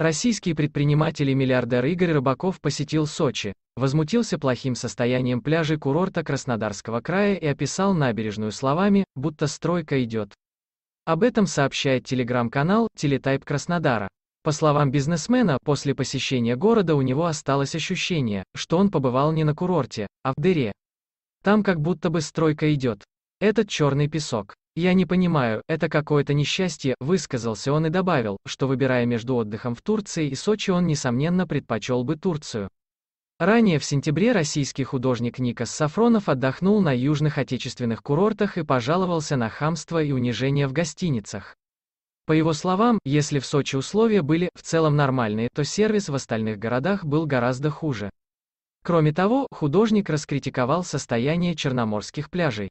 Российский предприниматель и миллиардер Игорь Рыбаков посетил Сочи, возмутился плохим состоянием пляжей курорта Краснодарского края и описал набережную словами, будто стройка идет. Об этом сообщает телеграм-канал «Телетайп Краснодара». По словам бизнесмена, после посещения города у него осталось ощущение, что он побывал не на курорте, а в дыре. Там как будто бы стройка идет. Этот черный песок. «Я не понимаю, это какое-то несчастье», — высказался он и добавил, что выбирая между отдыхом в Турции и Сочи он, несомненно, предпочел бы Турцию. Ранее в сентябре российский художник Никос Сафронов отдохнул на южных отечественных курортах и пожаловался на хамство и унижение в гостиницах. По его словам, если в Сочи условия были в целом нормальные, то сервис в остальных городах был гораздо хуже. Кроме того, художник раскритиковал состояние черноморских пляжей.